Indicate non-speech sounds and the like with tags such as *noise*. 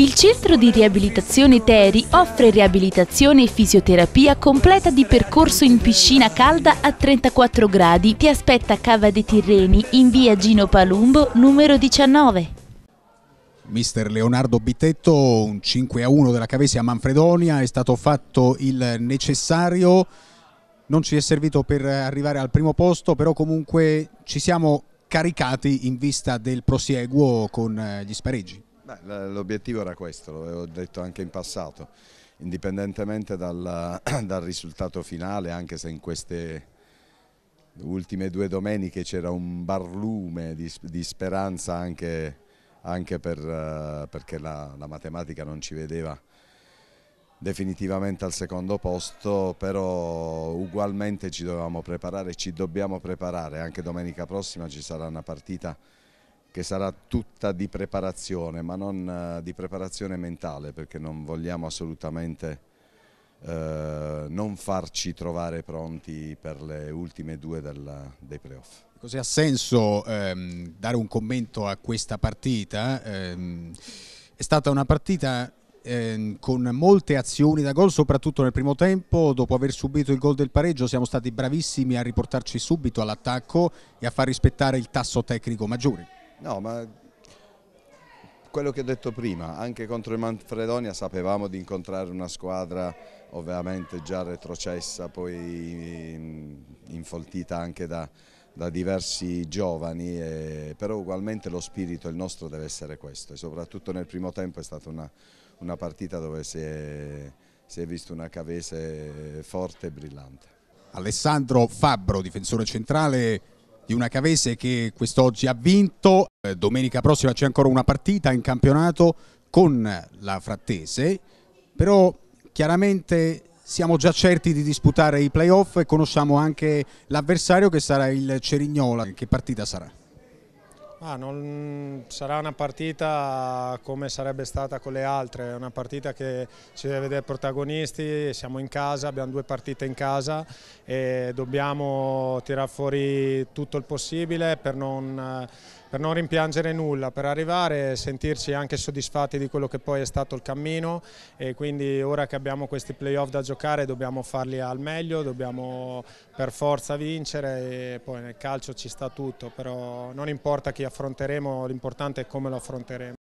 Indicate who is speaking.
Speaker 1: Il centro di riabilitazione Teri offre riabilitazione e fisioterapia completa di percorso in piscina calda a 34 gradi. Ti aspetta Cava dei Tirreni in via Gino Palumbo numero 19. Mister Leonardo Bitetto, un 5 a 1 della Cavesi a Manfredonia, è stato fatto il necessario, non ci è servito per arrivare al primo posto, però comunque ci siamo caricati in vista del prosieguo con eh, gli spareggi.
Speaker 2: L'obiettivo era questo, l'avevo detto anche in passato, indipendentemente dal, *clears throat* dal, risultato finale, anche se in queste ultime due domeniche c'era un barlume di, di speranza anche, anche per, perché la, la matematica non ci vedeva definitivamente al secondo posto, però ugualmente ci dovevamo preparare, ci dobbiamo preparare, anche domenica prossima ci sarà una partita che sarà tutta di preparazione, ma non eh, di preparazione mentale, perché non vogliamo assolutamente eh, non farci trovare pronti per le ultime due della, dei playoff.
Speaker 1: Così ha senso ehm, dare un commento a questa partita? Ehm, è stata una partita eh, con molte azioni da gol, soprattutto nel primo tempo. Dopo aver subito il gol del pareggio, siamo stati bravissimi a riportarci subito all'attacco e a far rispettare il tasso tecnico maggiore.
Speaker 2: No, ma quello che ho detto prima, anche contro il Manfredonia sapevamo di incontrare una squadra ovviamente già retrocessa, poi mm, infoltita anche da, da diversi giovani, e, però ugualmente lo spirito, il nostro deve essere questo e soprattutto nel primo tempo è stata una, una partita dove si è, si è visto una Cavese forte
Speaker 1: e brillante. Alessandro Fabbro, difensore centrale, di una Cavese che quest'oggi ha vinto, eh, domenica prossima c'è ancora una partita in campionato con la Frattese, però chiaramente siamo già certi di disputare i playoff e conosciamo anche l'avversario che sarà il Cerignola, che partita sarà?
Speaker 3: Ah, non, sarà una partita come sarebbe stata con le altre, è una partita che ci deve vedere protagonisti, siamo in casa, abbiamo due partite in casa e dobbiamo tirare fuori tutto il possibile per non per non rimpiangere nulla, per arrivare e sentirci anche soddisfatti di quello che poi è stato il cammino e quindi ora che abbiamo questi playoff da giocare dobbiamo farli al meglio, dobbiamo per forza vincere e poi nel calcio ci sta tutto, però non importa chi affronteremo, l'importante è come lo affronteremo.